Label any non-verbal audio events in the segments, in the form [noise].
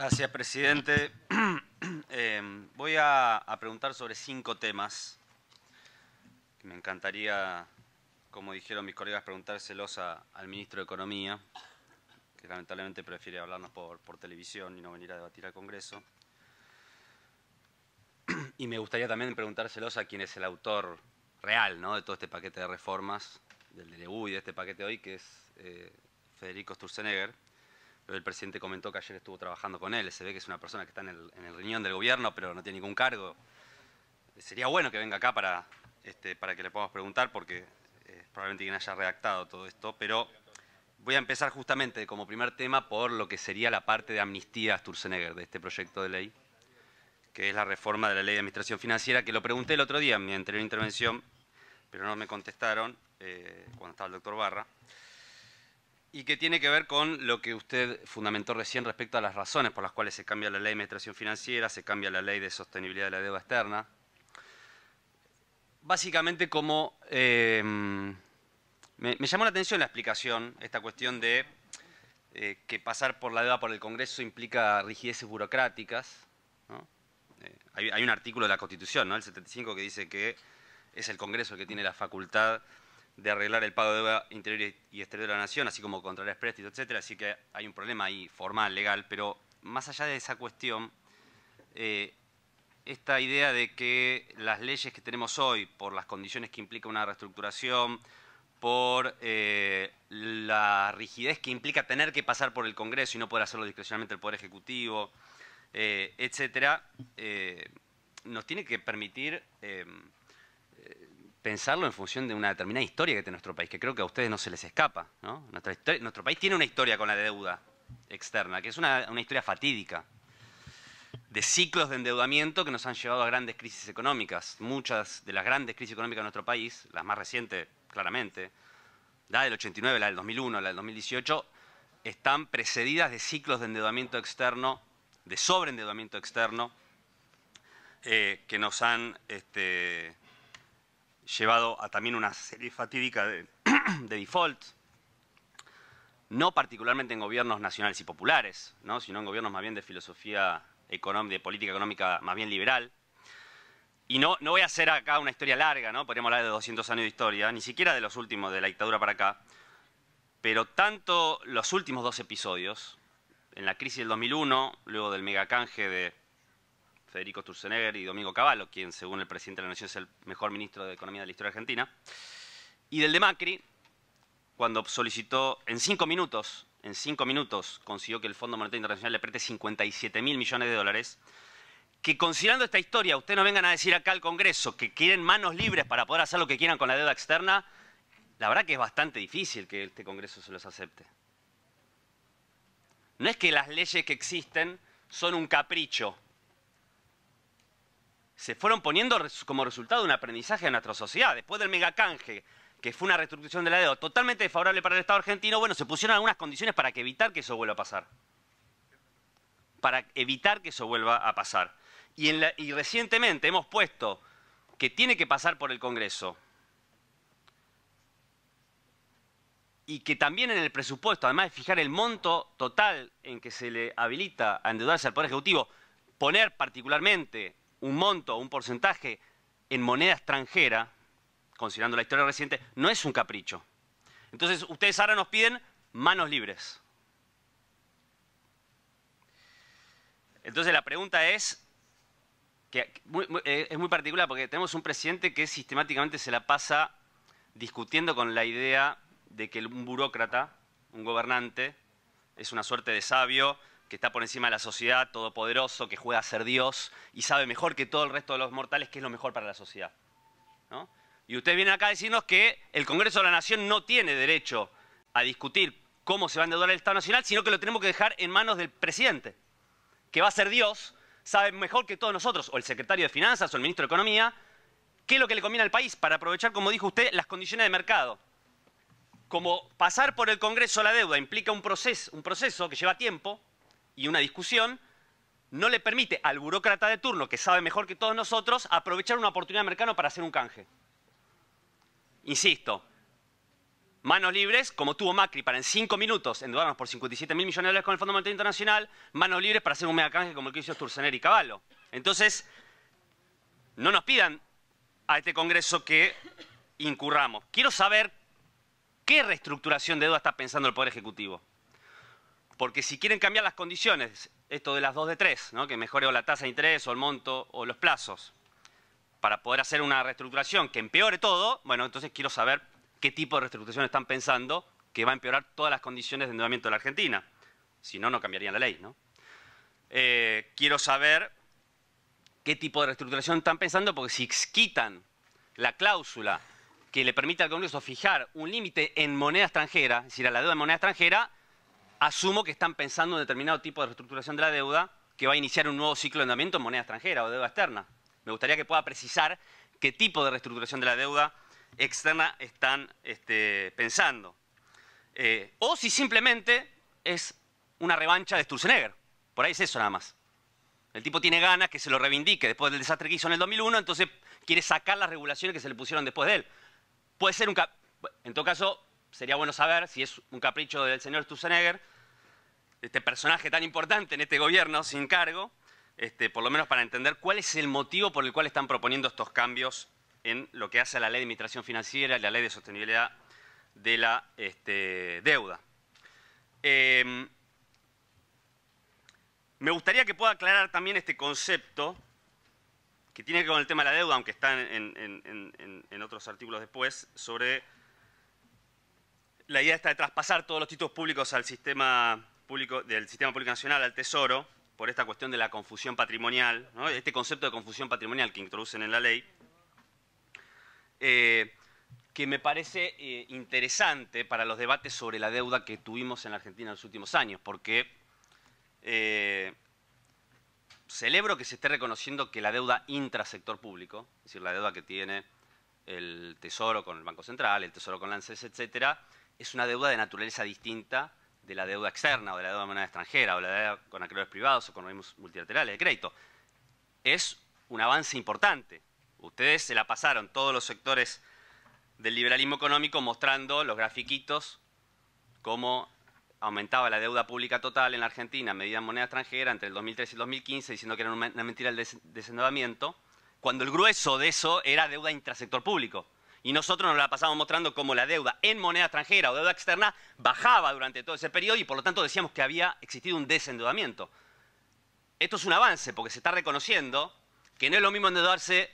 Gracias, presidente. [clears throat] Eh, voy a, preguntar sobre cinco temas. Que me encantaría, como dijeron mis colegas, preguntárselos a, al ministro de Economía, que lamentablemente prefiere hablarnos por, televisión y no venir a debatir al Congreso. Y me gustaría también preguntárselos a quién es el autor real de todo este paquete de reformas, del DLU y de este paquete hoy, que es eh, Federico Sturzenegger el presidente comentó que ayer estuvo trabajando con él. Se ve que es una persona que está en el, riñón del gobierno, pero no tiene ningún cargo. Sería bueno que venga acá para, este, para que le podamos preguntar, porque eh, probablemente quien haya redactado todo esto, pero voy a empezar justamente como primer tema por lo que sería la parte de amnistía a Sturzenegger de este proyecto de ley, que es la reforma de la ley de administración financiera, que lo pregunté el otro día en mi anterior intervención, pero no me contestaron eh, cuando estaba el doctor Barra y que tiene que ver con lo que usted fundamentó recién respecto a las razones por las cuales se cambia la ley de administración financiera, se cambia la ley de sostenibilidad de la deuda externa. Básicamente como... Eh, me, llamó la atención la explicación, esta cuestión de eh, que pasar por la deuda por el Congreso implica rigideces burocráticas. Eh, hay, hay, un artículo de la Constitución, ¿no? el 75, que dice que es el Congreso el que tiene la facultad de arreglar el pago de deuda interior y exterior de la nación, así como controlar préstitos, etcétera. Así que hay un problema ahí formal, legal, pero más allá de esa cuestión, eh, esta idea de que las leyes que tenemos hoy, por las condiciones que implica una reestructuración, por eh, la rigidez que implica tener que pasar por el Congreso y no poder hacerlo discrecionalmente el Poder Ejecutivo, eh, etcétera, nos tiene que permitir pensarlo en función de una determinada historia que tiene nuestro país, que creo que a ustedes no se les escapa. nuestro país tiene una historia con la deuda externa, que es una, historia fatídica, de ciclos de endeudamiento que nos han llevado a grandes crisis económicas. Muchas de las grandes crisis económicas de nuestro país, las más recientes, claramente, la del 89, la del 2001, la del 2018, están precedidas de ciclos de endeudamiento externo, de sobreendeudamiento externo, eh, que nos han este, llevado a también una serie fatídica [clears throat] de, default, no particularmente en gobiernos nacionales y populares, ¿no? sino en gobiernos más bien de filosofía económica, de política económica más bien liberal. Y no, no voy a hacer acá una historia larga, ¿no? podríamos hablar de 200 años de historia, ni siquiera de los últimos, de la dictadura para acá, pero tanto los últimos dos episodios, en la crisis del 2001, luego del megacanje de Federico Sturzenegger y Domingo Cavallo, quien según el presidente de la Nación es el mejor ministro de Economía de la historia argentina, y del de Macri, cuando solicitó en cinco minutos, en cinco minutos consiguió que el Fondo Monetario Internacional le preste 57 mil millones de dólares, que considerando esta historia, ustedes no vengan a decir acá al Congreso que quieren manos libres para poder hacer lo que quieran con la deuda externa, la verdad que es bastante difícil que este Congreso se los acepte. No es que las leyes que existen son un capricho se fueron poniendo como resultado un aprendizaje a nuestra sociedad. Después del megacanje, que fue una reestructuración de la deuda totalmente desfavorable para el Estado argentino, bueno, se pusieron algunas condiciones para que evitar que eso vuelva a pasar. Para evitar que eso vuelva a pasar. Y, y recientemente hemos puesto que tiene que pasar por el Congreso y que también en el presupuesto, además de fijar el monto total en que se le habilita a endeudarse al Poder Ejecutivo, poner particularmente un monto, un porcentaje en moneda extranjera, considerando la historia reciente, no es un capricho. Entonces, ustedes ahora nos piden manos libres. Entonces, la pregunta es, que eh, es muy particular, porque tenemos un presidente que sistemáticamente se la pasa discutiendo con la idea de que un burócrata, un gobernante, es una suerte de sabio que está por encima de la sociedad, todopoderoso, que juega a ser Dios y sabe mejor que todo el resto de los mortales qué es lo mejor para la sociedad. Y ustedes vienen acá a decirnos que el Congreso de la Nación no tiene derecho a discutir cómo se va a endeudar el Estado Nacional, sino que lo tenemos que dejar en manos del presidente, que va a ser Dios, sabe mejor que todos nosotros, o el secretario de Finanzas o el ministro de Economía, qué es lo que le conviene al país para aprovechar, como dijo usted, las condiciones de mercado. Como pasar por el Congreso la deuda implica un proceso, un proceso que lleva tiempo, y una discusión no le permite al burócrata de turno, que sabe mejor que todos nosotros, aprovechar una oportunidad de mercado para hacer un canje. Insisto, manos libres, como tuvo Macri para en cinco minutos endeudarnos por 57 mil millones de dólares con el Fondo Internacional, manos libres para hacer un mega canje como el que hizo Sturzenegger y Cavallo. Entonces, no nos pidan a este Congreso que incurramos. Quiero saber qué reestructuración de deuda está pensando el Poder Ejecutivo. Porque si quieren cambiar las condiciones, esto de las dos de tres, ¿no? que mejore o la tasa de interés o el monto o los plazos, para poder hacer una reestructuración que empeore todo, bueno, entonces quiero saber qué tipo de reestructuración están pensando que va a empeorar todas las condiciones de endeudamiento de la Argentina. Si no, no cambiarían la ley, ¿no? Eh, quiero saber qué tipo de reestructuración están pensando, porque si quitan la cláusula que le permite al Congreso fijar un límite en moneda extranjera, es decir, a la deuda en moneda extranjera, asumo que están pensando en determinado tipo de reestructuración de la deuda que va a iniciar un nuevo ciclo de andamiento en moneda extranjera o deuda externa. Me gustaría que pueda precisar qué tipo de reestructuración de la deuda externa están este, pensando. Eh, o si simplemente es una revancha de Sturzenegger. Por ahí es eso nada más. El tipo tiene ganas que se lo reivindique después del desastre que hizo en el 2001, entonces quiere sacar las regulaciones que se le pusieron después de él. Puede ser un... En todo caso, sería bueno saber si es un capricho del señor tusenegger este personaje tan importante en este gobierno sin cargo, este, por lo menos para entender cuál es el motivo por el cual están proponiendo estos cambios en lo que hace a la ley de administración financiera y la ley de sostenibilidad de la este, deuda. Em, me gustaría que pueda aclarar también este concepto que tiene que ver con el tema de la deuda, aunque está en otros artículos después, sobre la idea está de traspasar todos los títulos públicos al sistema del sistema público nacional al Tesoro, por esta cuestión de la confusión patrimonial, este concepto de confusión patrimonial que introducen en la ley, eh, que me parece eh, interesante para los debates sobre la deuda que tuvimos en la Argentina en los últimos años, porque eh, celebro que se esté reconociendo que la deuda intrasector público, es decir, la deuda que tiene el Tesoro con el Banco Central, el Tesoro con la ANSES, etcétera, es una deuda de naturaleza distinta de la deuda externa o de la deuda de moneda extranjera o la deuda con acreedores privados o con organismos multilaterales de crédito. Es un avance importante. Ustedes se la pasaron todos los sectores del liberalismo económico mostrando los grafiquitos cómo aumentaba la deuda pública total en la Argentina medida en moneda extranjera entre el 2003 y el 2015, diciendo que era una mentira el des cuando el grueso de eso era deuda intrasector público y nosotros nos la pasamos mostrando cómo la deuda en moneda extranjera o deuda externa bajaba durante todo ese periodo y por lo tanto decíamos que había existido un desendeudamiento. Esto es un avance porque se está reconociendo que no es lo mismo endeudarse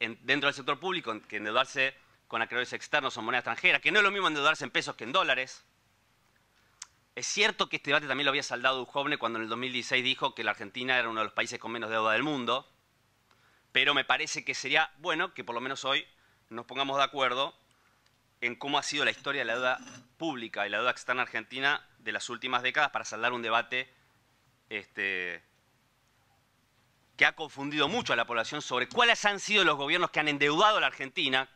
dentro del sector público que endeudarse con acreedores externos o moneda extranjera, que no es lo mismo endeudarse en pesos que en dólares. Es cierto que este debate también lo había saldado un joven cuando en el 2016 dijo que la Argentina era uno de los países con menos deuda del mundo, pero me parece que sería bueno que por lo menos hoy nos pongamos de acuerdo en cómo ha sido la historia de la deuda pública y la deuda externa argentina de las últimas décadas para saldar un debate este, que ha confundido mucho a la población sobre cuáles han sido los gobiernos que han endeudado a la Argentina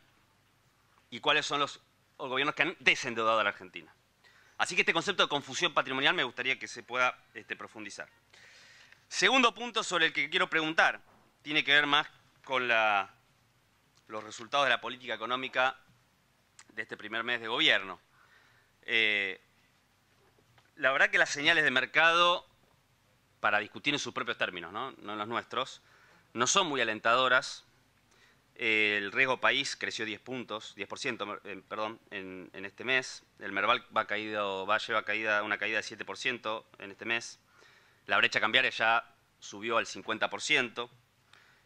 y cuáles son los, gobiernos que han desendeudado a la Argentina. Así que este concepto de confusión patrimonial me gustaría que se pueda este, profundizar. Segundo punto sobre el que quiero preguntar, tiene que ver más con la los resultados de la política económica de este primer mes de gobierno. Eh, la verdad que las señales de mercado, para discutir en sus propios términos, no, en los nuestros, no son muy alentadoras. Eh, el riesgo país creció 10 puntos, 10%, eh, perdón, en, este mes. El Merval va caído, va lleva caída, una caída de 7% en este mes. La brecha cambiaria ya subió al 50%.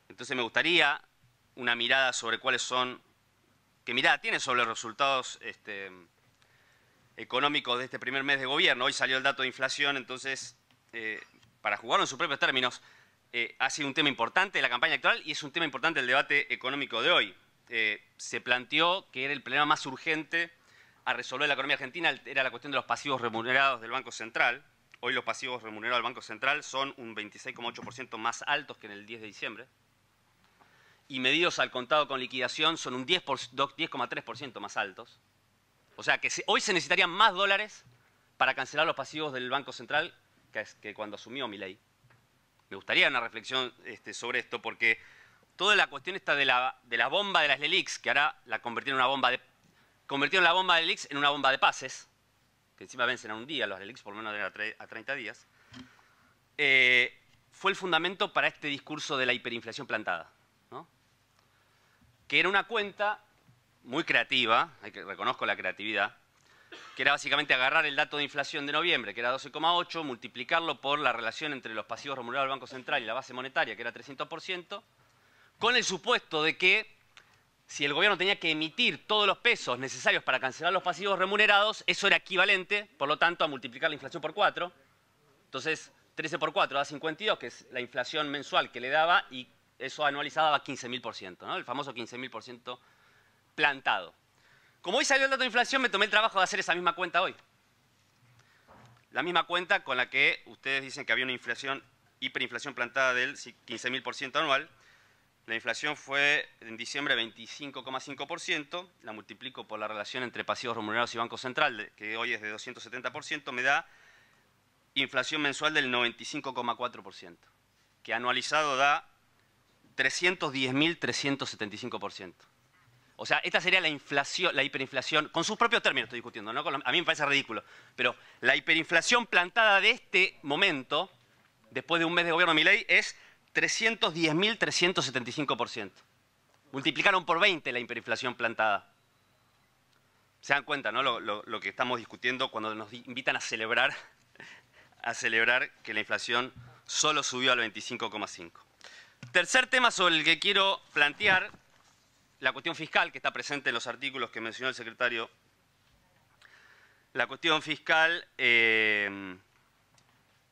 Entonces me gustaría una mirada sobre cuáles son, qué mirada tiene sobre los resultados este, económicos de este primer mes de gobierno. Hoy salió el dato de inflación, entonces, eh, para jugarlo en sus propios términos, eh, ha sido un tema importante la campaña actual y es un tema importante el debate económico de hoy. Eh, se planteó que era el problema más urgente a resolver la economía argentina, era la cuestión de los pasivos remunerados del Banco Central. Hoy los pasivos remunerados del Banco Central son un 26,8% más altos que en el 10 de diciembre, y medidos al contado con liquidación son un 10,3% más altos. O sea que hoy se necesitarían más dólares para cancelar los pasivos del Banco Central que, es, que cuando asumió mi ley. Me gustaría una reflexión este, sobre esto porque toda la cuestión está de la, bomba de las Lelix, que ahora la convirtieron en una bomba de, convirtieron la bomba de Lelix en una bomba de pases, que encima vencen a un día, los Lelix por lo menos a, 30 días, eh, fue el fundamento para este discurso de la hiperinflación plantada que era una cuenta muy creativa, hay que, reconozco la creatividad, que era básicamente agarrar el dato de inflación de noviembre, que era 12,8, multiplicarlo por la relación entre los pasivos remunerados del Banco Central y la base monetaria, que era 300%, con el supuesto de que si el gobierno tenía que emitir todos los pesos necesarios para cancelar los pasivos remunerados, eso era equivalente, por lo tanto, a multiplicar la inflación por 4. Entonces, 13 por 4 da 52, que es la inflación mensual que le daba, y eso anualizado a 15.000%, ¿no? el famoso 15.000% plantado. Como hoy salió el dato de inflación, me tomé el trabajo de hacer esa misma cuenta hoy. La misma cuenta con la que ustedes dicen que había una inflación, hiperinflación plantada del 15.000% anual. La inflación fue en diciembre 25,5%, la multiplico por la relación entre pasivos remunerados y Banco Central, que hoy es de 270%, me da inflación mensual del 95,4%, que anualizado da 310.375%. O sea, esta sería la inflación, la hiperinflación, con sus propios términos estoy discutiendo, ¿no? a mí me parece ridículo, pero la hiperinflación plantada de este momento, después de un mes de gobierno de ley, es 310.375%. Multiplicaron por 20 la hiperinflación plantada. Se dan cuenta, ¿no? Lo, lo que estamos discutiendo cuando nos invitan a celebrar, [laughs] a celebrar que la inflación solo subió al 25,5%. Tercer tema sobre el que quiero plantear la cuestión fiscal, que está presente en los artículos que mencionó el secretario. La cuestión fiscal, eh,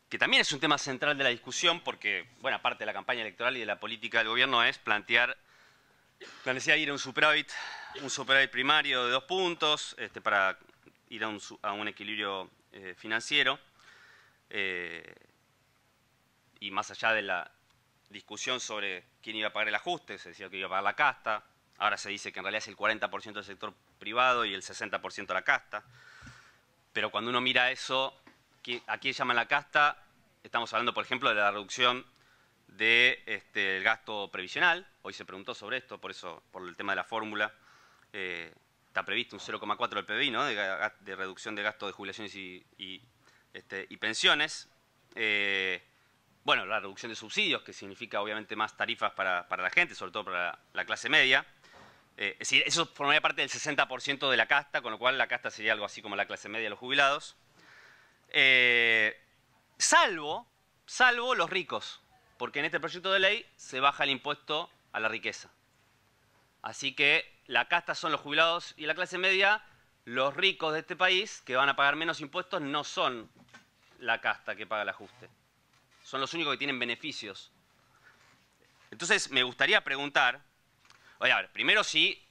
que también es un tema central de la discusión, porque bueno aparte de la campaña electoral y de la política del gobierno es plantear la necesidad ir a un superávit, un superávit primario de dos puntos, este, para ir a un, equilibrio eh, financiero. Eh, y más allá de la, discusión sobre quién iba a pagar el ajuste, se decía que iba a pagar la casta, ahora se dice que en realidad es el 40% del sector privado y el 60% la casta, pero cuando uno mira eso, ¿a quién llaman la casta? Estamos hablando, por ejemplo, de la reducción del de, este, gasto previsional, hoy se preguntó sobre esto, por eso, por el tema de la fórmula, eh, está previsto un 0,4 del PBI, ¿no? de, reducción de gasto de jubilaciones y, este, pensiones, eh, bueno, la reducción de subsidios, que significa obviamente más tarifas para, la gente, sobre todo para la, clase media. Eh, es decir, eso formaría parte del 60% de la casta, con lo cual la casta sería algo así como la clase media de los jubilados. Eh, salvo, salvo los ricos, porque en este proyecto de ley se baja el impuesto a la riqueza. Así que la casta son los jubilados y la clase media, los ricos de este país que van a pagar menos impuestos no son la casta que paga el ajuste son los únicos que tienen beneficios. Entonces, me gustaría preguntar, oye, a ver, primero si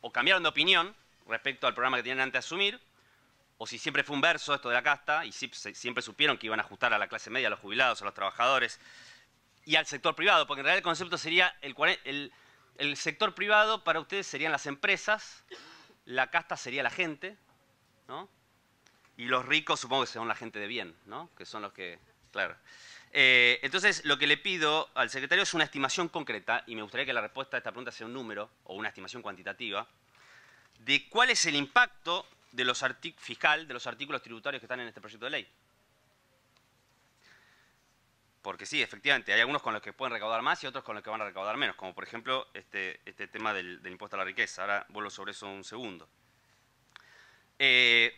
o cambiaron de opinión respecto al programa que tenían antes de asumir, o si siempre fue un verso esto de la casta, y siempre supieron que iban a ajustar a la clase media, a los jubilados, a los trabajadores y al sector privado, porque en realidad el concepto sería el, el, sector privado para ustedes serían las empresas, la casta sería la gente, ¿no? Y los ricos supongo que son la gente de bien, ¿no? Que son los que, claro. Eh, entonces, lo que le pido al secretario es una estimación concreta, y me gustaría que la respuesta a esta pregunta sea un número o una estimación cuantitativa, de cuál es el impacto de los fiscal de los artículos tributarios que están en este proyecto de ley. Porque sí, efectivamente, hay algunos con los que pueden recaudar más y otros con los que van a recaudar menos, como por ejemplo este, este tema del, impuesto a la riqueza. Ahora vuelvo sobre eso un segundo. Eh,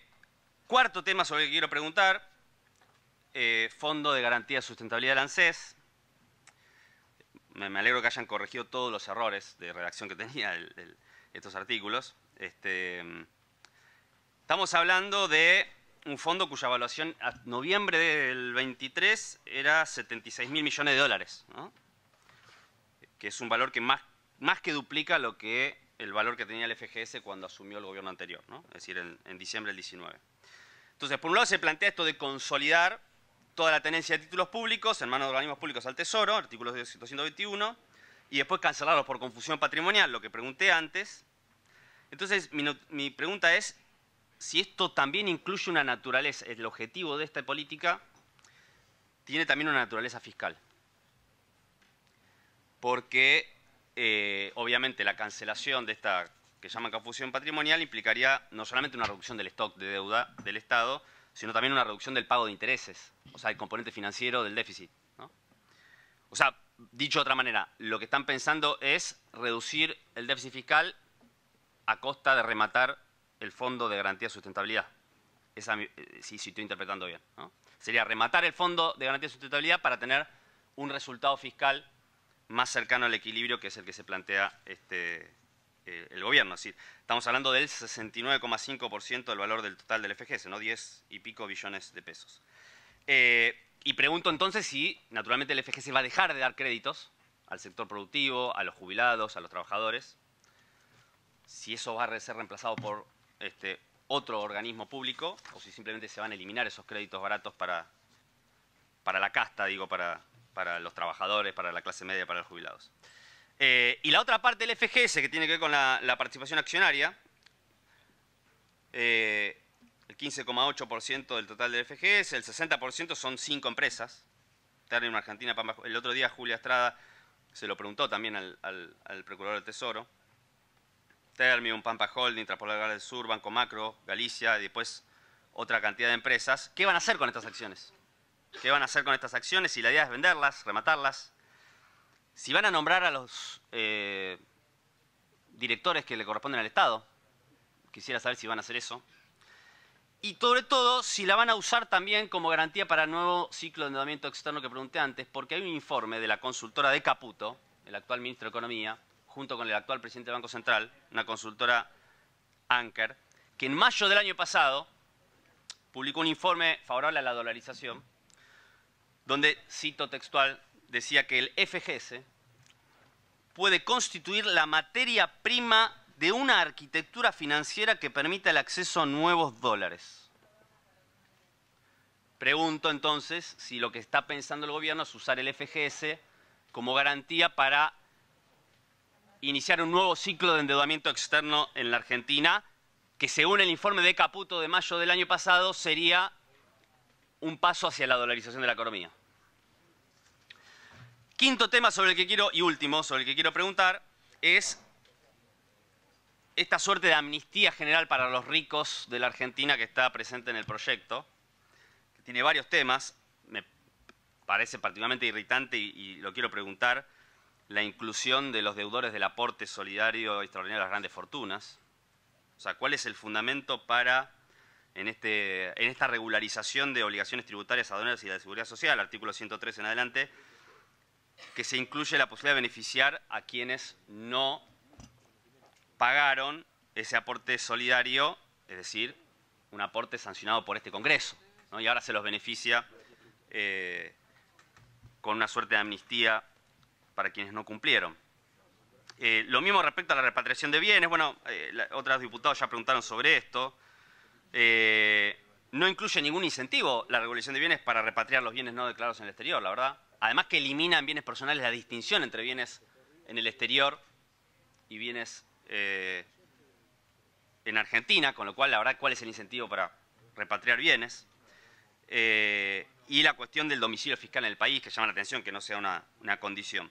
cuarto tema sobre el que quiero preguntar eh, fondo de Garantía de Sustentabilidad del ANSES. Me, alegro que hayan corregido todos los errores de redacción que [laughs] tenía estos artículos. Este, estamos hablando de un fondo cuya evaluación a noviembre del 23 era 76 mil millones de dólares, que es un valor que más, más que duplica lo que el valor que tenía el FGS cuando asumió el gobierno anterior, ¿no? es decir, en, en diciembre del 19. Entonces, por un lado se plantea esto de consolidar toda la tenencia de títulos públicos en manos de organismos públicos al Tesoro, artículo 221, y después cancelarlos por confusión patrimonial, lo que pregunté antes. Entonces, mi, pregunta es si esto también incluye una naturaleza, el objetivo de esta política tiene también una naturaleza fiscal. Porque, eh, obviamente, la cancelación de esta que llaman confusión patrimonial implicaría no solamente una reducción del stock de deuda del Estado, sino también una reducción del pago de intereses, o sea, el componente financiero del déficit. O sea, dicho de otra manera, lo que están pensando es reducir el déficit fiscal a costa de rematar el Fondo de Garantía de Sustentabilidad. Esa, eh, estoy interpretando bien. Sería rematar el Fondo de Garantía de Sustentabilidad para tener un resultado fiscal más cercano al equilibrio que es el que se plantea este, eh, el gobierno. Es decir, estamos hablando del 69,5% del valor del total del FGS, ¿no? 10 y pico billones de pesos. Eh, y pregunto entonces si, naturalmente, el FGS va a dejar de dar créditos al sector productivo, a los jubilados, a los trabajadores, si eso va a ser reemplazado por este, otro organismo público o si simplemente se van a eliminar esos créditos baratos para, la casta, digo, para los trabajadores, para la clase media, para los jubilados. Eh, y la otra parte del FGS, que tiene que ver con la, participación accionaria, eh, el 15,8% del total del FGS, el 60% son cinco empresas. Ternium Argentina, Pampa, el otro día Julia Estrada se lo preguntó también al, Procurador del Tesoro. Termium, Pampa Holding, Transportadora del Sur, Banco Macro, Galicia, y después otra cantidad de empresas. ¿Qué van a hacer con estas acciones? ¿Qué van a hacer con estas acciones? si la idea es venderlas, rematarlas, si van a nombrar a los eh, directores que le corresponden al Estado, quisiera saber si van a hacer eso. Y sobre todo, si la van a usar también como garantía para el nuevo ciclo de endeudamiento externo que pregunté antes, porque hay un informe de la consultora de Caputo, el actual ministro de Economía, junto con el actual presidente del Banco Central, una consultora Anker, que en mayo del año pasado publicó un informe favorable a la dolarización, donde, cito textual, decía que el FGS puede constituir la materia prima de una arquitectura financiera que permita el acceso a nuevos dólares. Pregunto entonces si lo que está pensando el gobierno es usar el FGS como garantía para iniciar un nuevo ciclo de endeudamiento externo en la Argentina, que según el informe de Caputo de mayo del año pasado sería un paso hacia la dolarización de la economía. Quinto tema sobre el que quiero, y último, sobre el que quiero preguntar, es esta suerte de amnistía general para los ricos de la Argentina que está presente en el proyecto, que tiene varios temas, me parece particularmente irritante y, lo quiero preguntar, la inclusión de los deudores del aporte solidario extraordinario a las grandes fortunas. O sea, ¿cuál es el fundamento para, en, este, en esta regularización de obligaciones tributarias, a aduaneras y de seguridad social, artículo 103 en adelante, que se incluye la posibilidad de beneficiar a quienes no pagaron ese aporte solidario, es decir, un aporte sancionado por este Congreso. Y ahora se los beneficia eh, con una suerte de amnistía para quienes no cumplieron. Eh, lo mismo respecto a la repatriación de bienes. Bueno, eh, otros diputados ya preguntaron sobre esto. no incluye ningún incentivo la regulación de bienes para repatriar los bienes no declarados en el exterior, la verdad. Además que elimina en bienes personales la distinción entre bienes en el exterior y bienes eh, en Argentina, con lo cual la verdad cuál es el incentivo para repatriar bienes. Eh, y la cuestión del domicilio fiscal en el país, que llama la atención que no sea una, condición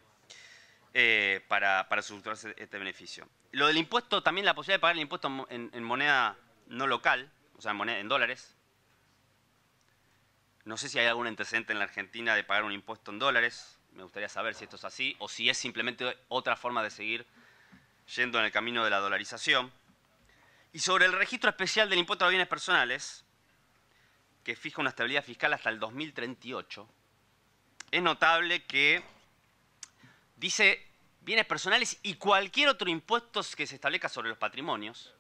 eh, para, para este beneficio. Lo del impuesto, también la posibilidad de pagar el impuesto en, en moneda no local, o sea, en, moneda, en dólares, no sé si hay algún antecedente en la Argentina de pagar un impuesto en dólares. Me gustaría saber si esto es así o si es simplemente otra forma de seguir yendo en el camino de la dolarización. Y sobre el registro especial del impuesto a bienes personales, que fija una estabilidad fiscal hasta el 2038, es notable que dice bienes personales y cualquier otro impuesto que se establezca sobre los patrimonios,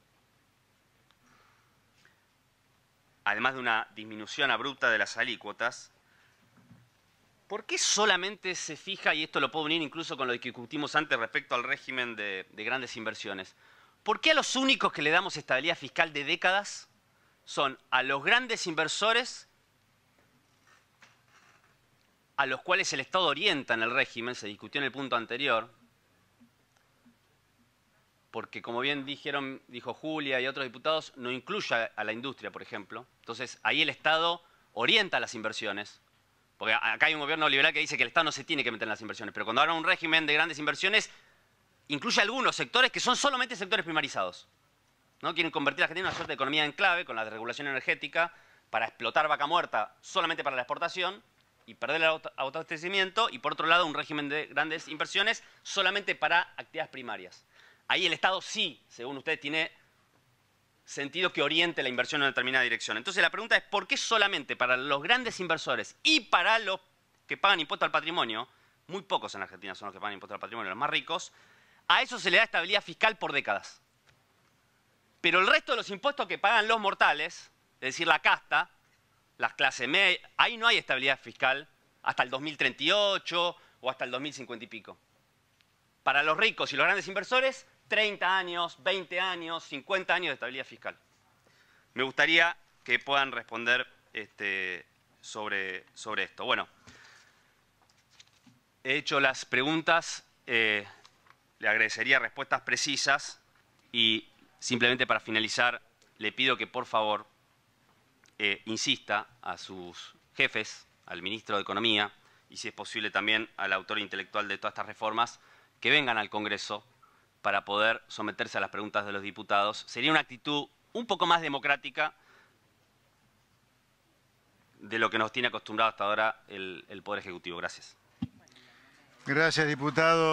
además de una disminución abrupta de las alícuotas, ¿por qué solamente se fija, y esto lo puedo unir incluso con lo que discutimos antes respecto al régimen de, de grandes inversiones, ¿por qué a los únicos que le damos estabilidad fiscal de décadas son a los grandes inversores a los cuales el Estado orienta en el régimen, se discutió en el punto anterior, porque como bien dijeron, dijo Julia y otros diputados, no incluye a la industria, por ejemplo. Entonces, ahí el Estado orienta las inversiones, porque acá hay un gobierno liberal que dice que el Estado no se tiene que meter en las inversiones, pero cuando habla un régimen de grandes inversiones, incluye algunos sectores que son solamente sectores primarizados. ¿no? Quieren convertir a Argentina en una suerte de economía en clave con la desregulación energética para explotar vaca muerta solamente para la exportación y perder el autoabastecimiento y por otro lado un régimen de grandes inversiones solamente para actividades primarias. Ahí el Estado sí, según usted, tiene sentido que oriente la inversión en una determinada dirección. Entonces la pregunta es, ¿por qué solamente para los grandes inversores y para los que pagan impuesto al patrimonio, muy pocos en Argentina son los que pagan impuesto al patrimonio, los más ricos, a eso se le da estabilidad fiscal por décadas? Pero el resto de los impuestos que pagan los mortales, es decir, la casta, las clases media, ahí no hay estabilidad fiscal hasta el 2038 o hasta el 2050 y pico. Para los ricos y los grandes inversores, 30 años, 20 años, 50 años de estabilidad fiscal. Me gustaría que puedan responder este, sobre, sobre, esto. Bueno, he hecho las preguntas, eh, le agradecería respuestas precisas y simplemente para finalizar le pido que por favor eh, insista a sus jefes, al ministro de Economía y si es posible también al autor intelectual de todas estas reformas, que vengan al Congreso para poder someterse a las preguntas de los diputados. Sería una actitud un poco más democrática de lo que nos tiene acostumbrado hasta ahora el, Poder Ejecutivo. Gracias. Gracias, diputado.